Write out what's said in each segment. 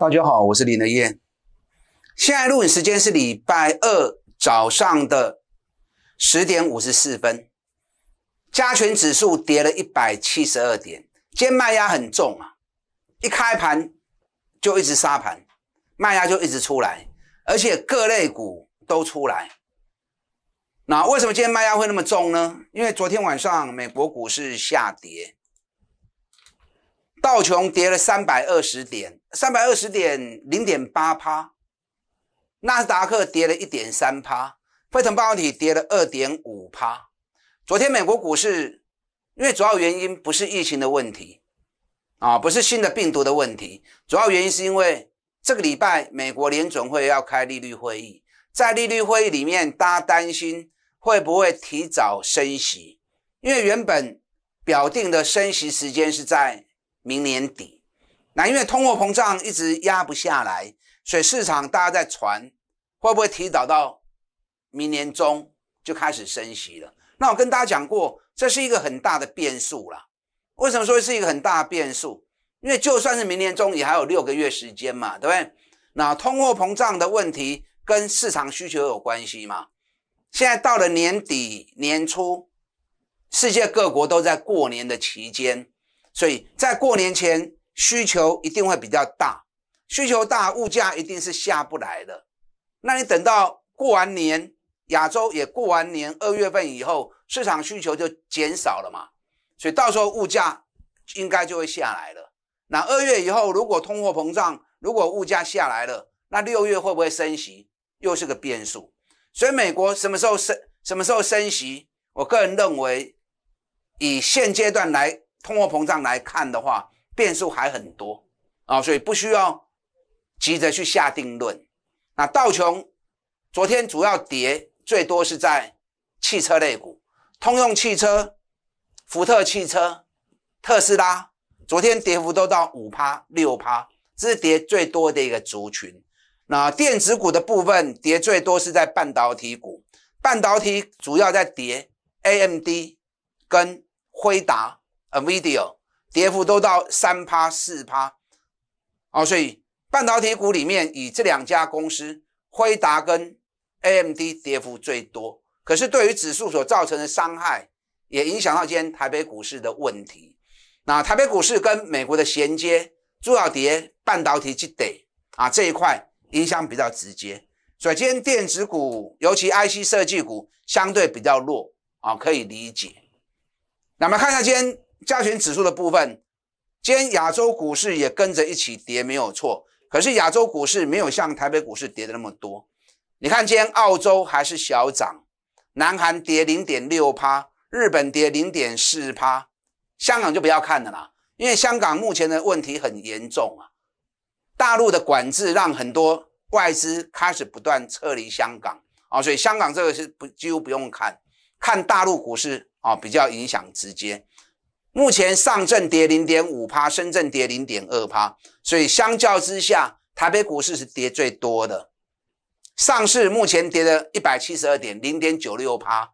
大家好，我是林德燕。现在录影时间是礼拜二早上的十点五十四分，加权指数跌了一百七十二点，今天卖压很重啊！一开盘就一直杀盘，卖压就一直出来，而且各类股都出来。那为什么今天卖压会那么重呢？因为昨天晚上美国股市下跌。道琼跌了三百二十点，三百二十点零点八趴，纳斯达克跌了一点三趴，费城半导体跌了二点五趴。昨天美国股市因为主要原因不是疫情的问题啊，不是新的病毒的问题，主要原因是因为这个礼拜美国联总会要开利率会议，在利率会议里面，大家担心会不会提早升息，因为原本表定的升息时间是在。明年底，那因为通货膨胀一直压不下来，所以市场大家在传会不会提早到明年中就开始升息了？那我跟大家讲过，这是一个很大的变数了。为什么说是一个很大的变数？因为就算是明年中，也还有六个月时间嘛，对不对？那通货膨胀的问题跟市场需求有关系嘛。现在到了年底年初，世界各国都在过年的期间。所以在过年前需求一定会比较大，需求大，物价一定是下不来的。那你等到过完年，亚洲也过完年，二月份以后市场需求就减少了嘛，所以到时候物价应该就会下来了。那二月以后，如果通货膨胀，如果物价下来了，那六月会不会升息，又是个变数。所以美国什么时候升，什么时候升息，我个人认为以现阶段来。通货膨胀来看的话，变数还很多啊，所以不需要急着去下定论。那道琼昨天主要跌，最多是在汽车类股，通用汽车、福特汽车、特斯拉，昨天跌幅都到五趴六趴，这是跌最多的一个族群。那电子股的部分跌最多是在半导体股，半导体主要在跌，AMD 跟辉达。Avidia 跌幅都到三趴四趴，哦，所以半导体股里面以这两家公司，辉达跟 AMD 跌幅最多。可是对于指数所造成的伤害，也影响到今天台北股市的问题。那台北股市跟美国的衔接主要跌半导体即得啊这一块影响比较直接，所以今天电子股，尤其 IC 设计股相对比较弱啊，可以理解。那么看一下今天。加权指数的部分，今天亚洲股市也跟着一起跌，没有错。可是亚洲股市没有像台北股市跌的那么多。你看，今天澳洲还是小涨，南韩跌零点六趴，日本跌零点四趴，香港就不要看了啦，因为香港目前的问题很严重啊。大陆的管制让很多外资开始不断撤离香港啊，所以香港这个是不几乎不用看，看大陆股市啊比较影响直接。目前上证跌零点五帕，深圳跌零点二帕，所以相较之下，台北股市是跌最多的。上市目前跌了一百七十二点零点九六帕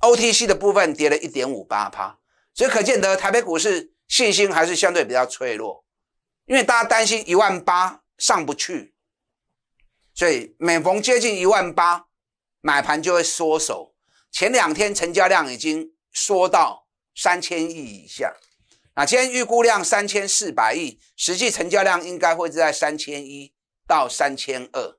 ，OTC 的部分跌了一点五八趴，所以可见得台北股市信心还是相对比较脆弱，因为大家担心一万八上不去，所以每逢接近一万八，买盘就会缩手。前两天成交量已经缩到。三千亿以下，啊，今天预估量三千四百亿，实际成交量应该会在三千一到三千二。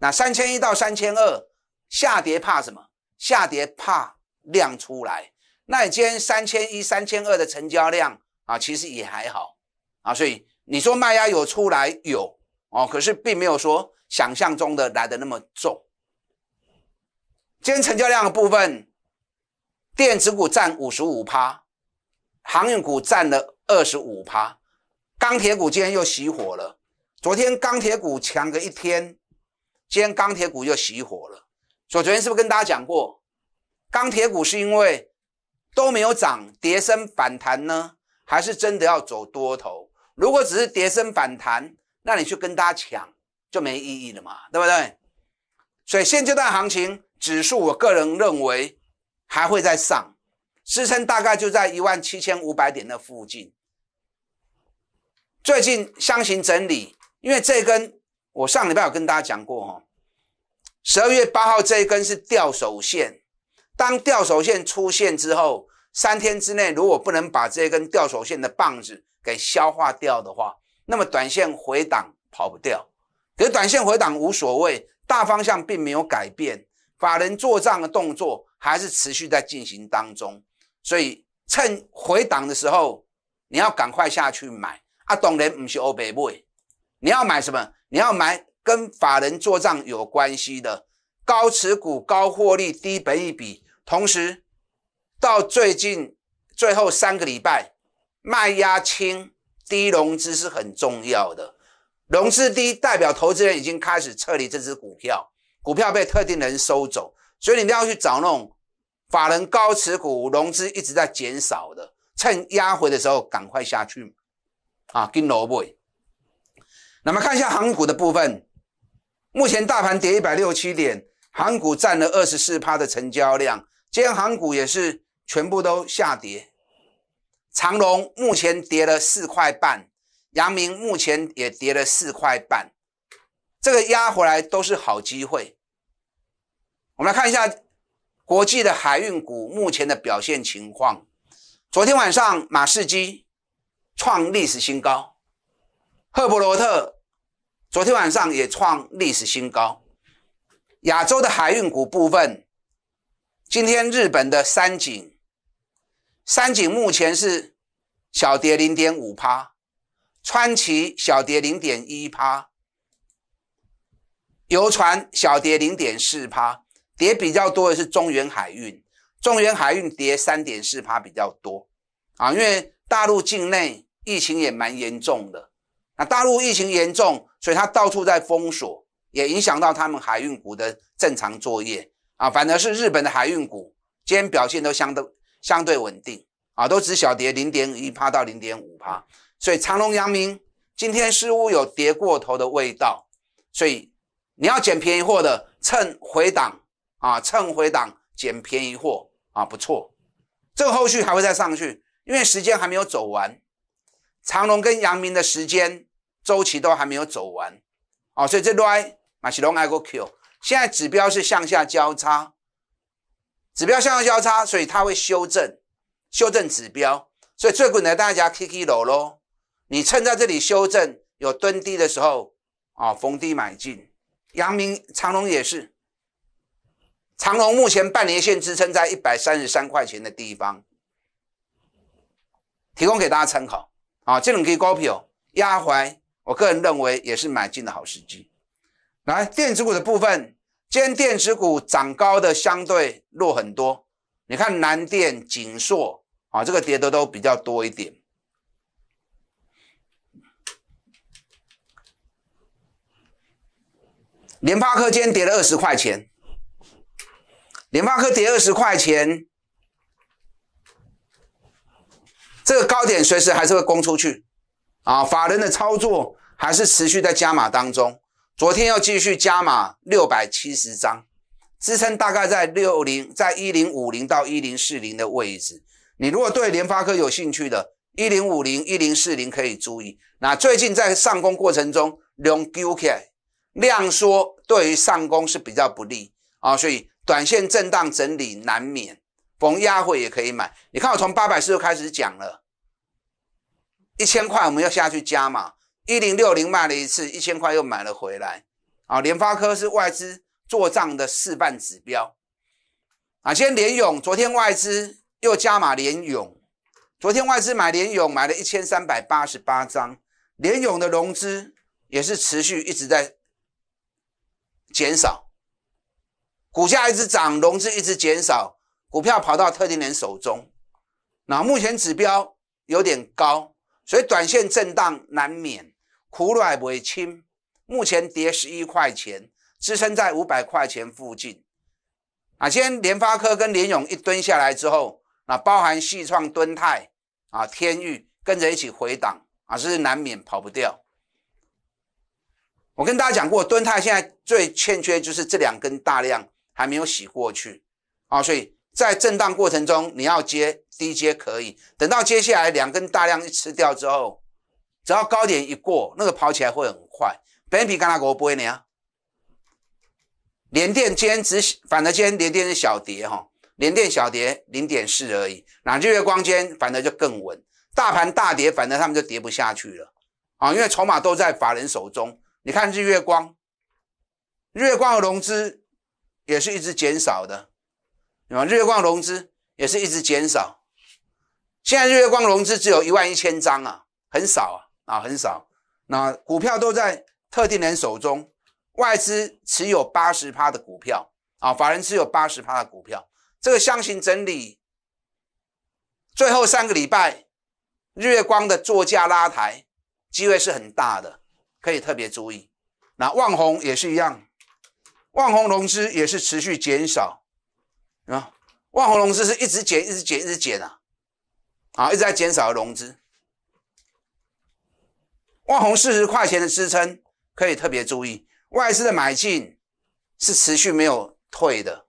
那三千一到三千二下跌怕什么？下跌怕量出来。那你今天三千一、三千二的成交量啊，其实也还好啊。所以你说卖压有出来有哦，可是并没有说想象中的来的那么重。今天成交量的部分。电子股占五十五%，趴，航运股占了二十五%，趴，钢铁股今天又熄火了。昨天钢铁股强了一天，今天钢铁股又熄火了。以昨天是不是跟大家讲过，钢铁股是因为都没有涨，跌升反弹呢，还是真的要走多头？如果只是跌升反弹，那你去跟大家抢就没意义了嘛，对不对？所以现阶段行情指数，我个人认为。还会再上，支撑大概就在一万七千五百点的附近。最近箱型整理，因为这根我上礼拜有跟大家讲过哈，十二月八号这一根是吊手线。当吊手线出现之后，三天之内如果不能把这根吊手线的棒子给消化掉的话，那么短线回档跑不掉。可是短线回档无所谓，大方向并没有改变，法人做账的动作。还是持续在进行当中，所以趁回档的时候，你要赶快下去买。啊！董人不是欧北买，你要买什么？你要买跟法人做账有关系的，高持股、高获利、低本一比。同时，到最近最后三个礼拜，卖压轻、低融资是很重要的。融资低代表投资人已经开始撤离这只股票，股票被特定人收走，所以你一定要去找那种。法人高持股融资一直在减少的，趁压回的时候赶快下去啊，跟牛背。那么看一下航股的部分，目前大盘跌一百六七点，航股占了二十四趴的成交量。今天航股也是全部都下跌，长隆目前跌了四块半，阳明目前也跌了四块半，这个压回来都是好机会。我们来看一下。国际的海运股目前的表现情况，昨天晚上马士基创历史新高，赫伯罗特昨天晚上也创历史新高。亚洲的海运股部分，今天日本的三井，三井目前是小跌零点五帕，川崎小跌零点一帕，游船小跌零点四帕。跌比较多的是中原海运，中原海运跌三点四趴比较多，啊，因为大陆境内疫情也蛮严重的，那大陆疫情严重，所以它到处在封锁，也影响到他们海运股的正常作业啊，反而是日本的海运股今天表现都相对相对稳定啊，都只小跌零点一趴到零点五趴，所以长隆、阳明今天似乎有跌过头的味道，所以你要捡便宜货的，趁回档。啊，趁回档捡便宜货啊，不错。这个后续还会再上去，因为时间还没有走完，长隆跟阳明的时间周期都还没有走完，哦，所以这段啊启动 I 过 Q，现在指标是向下交叉，指标向下交叉，所以它会修正，修正指标，所以最贵的大家 K K l 咯，你趁在这里修正有蹲低的时候啊逢低买进，阳明长隆也是。长隆目前半年线支撑在一百三十三块钱的地方，提供给大家参考啊。这种可以高抛压怀，我个人认为也是买进的好时机。来，电子股的部分，今天电子股涨高的相对弱很多。你看南电、锦硕啊，这个跌的都比较多一点。联发科今天跌了二十块钱。联发科跌二十块钱，这个高点随时还是会攻出去，啊，法人的操作还是持续在加码当中。昨天又继续加码六百七十张，支撑大概在六零，在一零五零到一零四零的位置。你如果对联发科有兴趣的，一零五零、一零四零可以注意。那最近在上攻过程中，量缩，量缩对于上攻是比较不利啊，所以。短线震荡整理难免，逢压会也可以买。你看我从八百四就开始讲了，一千块我们要下去加码，一零六零卖了一次，一千块又买了回来。啊，联发科是外资做账的示范指标啊。今天联勇昨天外资又加码联勇，昨天外资买联勇买了一千三百八十八张，联勇的融资也是持续一直在减少。股价一直涨，融资一直减少，股票跑到特定人手中。那目前指标有点高，所以短线震荡难免，苦软为轻。目前跌十一块钱，支撑在五百块钱附近。啊，先联发科跟联勇一蹲下来之后，那包含系创、敦泰、啊天域跟着一起回档，啊，这是难免跑不掉。我跟大家讲过，敦泰现在最欠缺就是这两根大量。还没有洗过去啊，所以在震荡过程中，你要接低接可以，等到接下来两根大量一吃掉之后，只要高点一过，那个跑起来会很快。北米甘拉国不会那样，连电今天只反的，今天连电是小跌哈，连电小跌零点四而已。那日月光间反而就更稳，大盘大跌，反而他们就跌不下去了啊，因为筹码都在法人手中。你看日月光，日月光和融资。也是一直减少的，啊，日月光融资也是一直减少，现在日月光融资只有一万一千张啊，很少啊，啊，很少。那股票都在特定人手中，外资持有八十趴的股票啊，法人持有八十趴的股票，这个箱型整理，最后三个礼拜，日月光的作价拉抬机会是很大的，可以特别注意。那旺宏也是一样。万虹融资也是持续减少啊，万虹融资是一直减、一直减、一直减啊，啊，一直在减少的融资。万虹四十块钱的支撑可以特别注意，外资的买进是持续没有退的。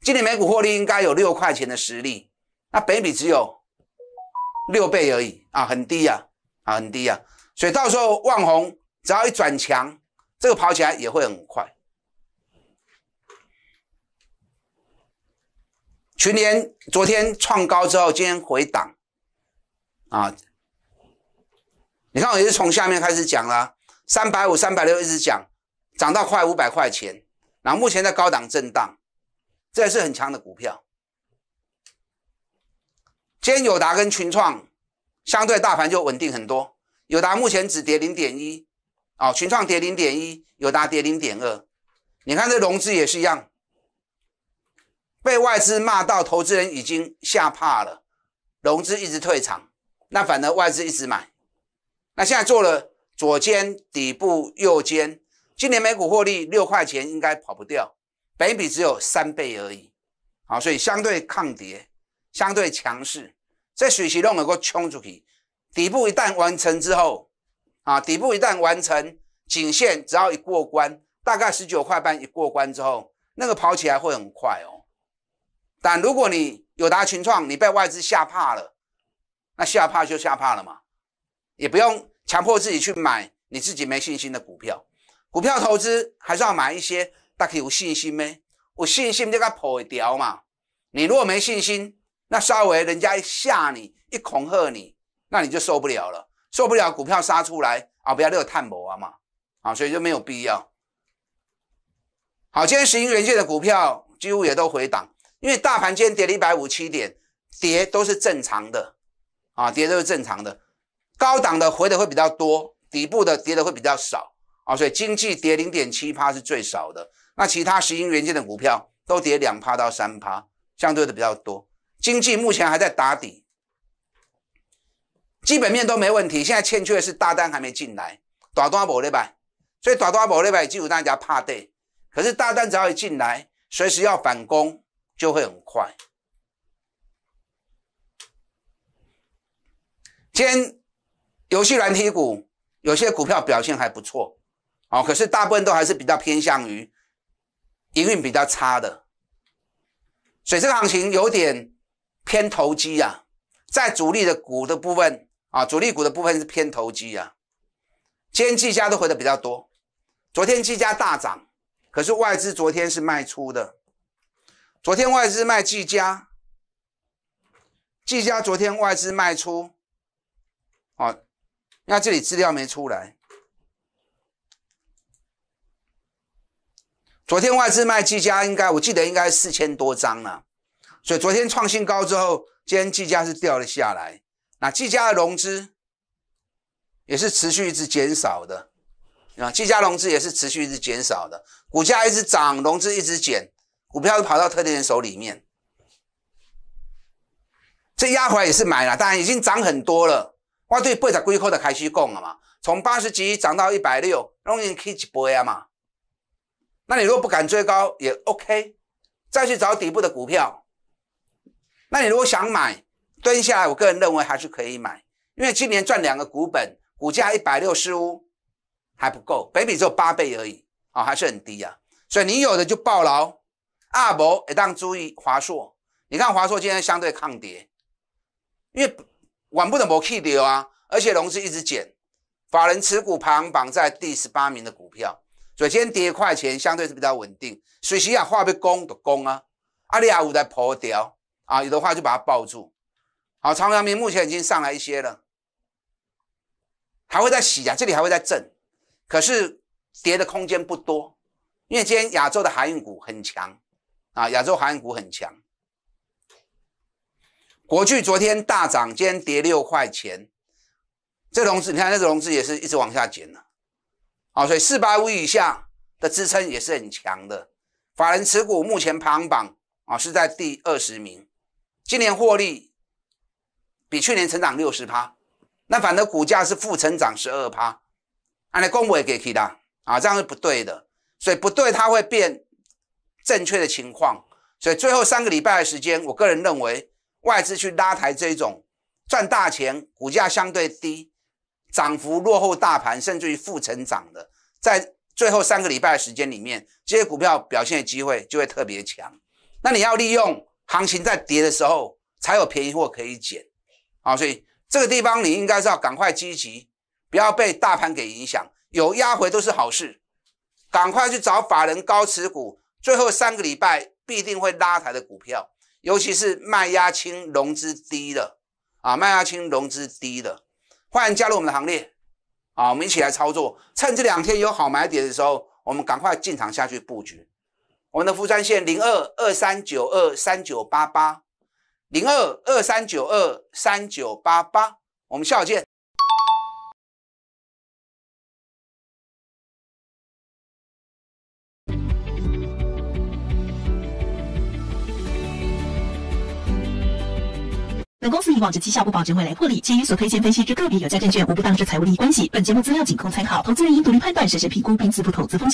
今年每股获利应该有六块钱的实力，那北比只有六倍而已啊，很低呀，啊，很低呀，所以到时候万虹只要一转强。这个跑起来也会很快。群联昨天创高之后，今天回档，啊，你看，我也是从下面开始讲了，三百五、三百六一直讲，涨到快五百块钱，然后目前在高档震荡，这也是很强的股票。天友达跟群创相对大盘就稳定很多，友达目前只跌零点一。哦，群创跌零点一，友达跌零点二，你看这融资也是一样，被外资骂到，投资人已经吓怕了，融资一直退场，那反而外资一直买，那现在做了左肩底部，右肩今年每股获利六块钱，应该跑不掉，本比只有三倍而已，好，所以相对抗跌，相对强势，在水池浪能够冲出去，底部一旦完成之后。啊，底部一旦完成颈线，只要一过关，大概十九块半一过关之后，那个跑起来会很快哦。但如果你有达群创，你被外资吓怕了，那吓怕就吓怕了嘛，也不用强迫自己去买你自己没信心的股票。股票投资还是要买一些大家有信心呗，有信心就该跑一掉嘛。你如果没信心，那稍微人家一吓你，一恐吓你，那你就受不了了。受不了股票杀出来啊，不要都有探膜啊嘛，啊，所以就没有必要。好，今天石英元件的股票几乎也都回档，因为大盘今天跌了一百五七点，跌都是正常的啊，跌都是正常的。高档的回的会比较多，底部的跌的会比较少啊，所以经济跌零点七趴是最少的，那其他石英元件的股票都跌两趴到三趴，相对的比较多。经济目前还在打底。基本面都没问题，现在欠缺的是大单还没进来，短端补对吧？所以短端补对吧？基住大家怕对，可是大单只要一进来，随时要反攻就会很快。今天游戏软体股有些股票表现还不错，哦，可是大部分都还是比较偏向于营运比较差的，所以这个行情有点偏投机啊，在主力的股的部分。啊，主力股的部分是偏投机啊，今天技嘉都回的比较多。昨天技嘉大涨，可是外资昨天是卖出的。昨天外资卖技嘉，技嘉昨天外资卖出。啊，那这里资料没出来。昨天外资卖技嘉，应该我记得应该是四千多张了。所以昨天创新高之后，今天技嘉是掉了下来。那技家的融资也是持续一直减少的，啊，几家融资也是持续一直减少的，股价一直涨，融资一直减，股票跑到特定人手里面，这压回来也是买了，当然已经涨很多了，哇，对，倍在龟壳的开始供了嘛，从八十几涨到一百六，容易可以一倍啊嘛，那你如果不敢追高也 OK，再去找底部的股票，那你如果想买。蹲下来，我个人认为还是可以买，因为今年赚两个股本，股价一百六十五还不够，b 比只有八倍而已，啊，还是很低啊，所以你有的就抱牢，阿伯也当注意华硕，你看华硕今天相对抗跌，因为晚不的没气流啊，而且融资一直减，法人持股排行榜在第十八名的股票，所以今天跌块钱相对是比较稳定，以时啊话要攻就攻啊，阿里亚有在破掉啊，有的话就把它抱住。好，长阳明目前已经上来一些了，还会再洗啊，这里还会再震，可是跌的空间不多，因为今天亚洲的航运股很强啊，亚洲航运股很强。国巨昨天大涨，今天跌六块钱，这融资你看，这融资也是一直往下减了，好，所以四百五以下的支撑也是很强的。法人持股目前排行榜啊是在第二十名，今年获利。比去年成长六十趴，那反正股价是负成长十二趴，按理公布也可以提的啊，这样是不对的，所以不对它会变正确的情况，所以最后三个礼拜的时间，我个人认为外资去拉抬这种赚大钱、股价相对低、涨幅落后大盘甚至于负成长的，在最后三个礼拜的时间里面，这些股票表现的机会就会特别强。那你要利用行情在跌的时候，才有便宜货可以捡。啊，所以这个地方你应该是要赶快积极，不要被大盘给影响。有压回都是好事，赶快去找法人高持股，最后三个礼拜必定会拉抬的股票，尤其是卖压轻、融资低的啊，卖压轻、融资低的，欢迎加入我们的行列啊，我们一起来操作，趁这两天有好买点的时候，我们赶快进场下去布局。我们的副专线零二二三九二三九八八。零二二三九二三九八八，我们下午见。本公司以往这绩效不保证未来获利，其余所推荐分析之个别有价证券无不当之财务利益关系。本节目资料仅供参考，投资人应独立判断、审慎评估并自负投资风险。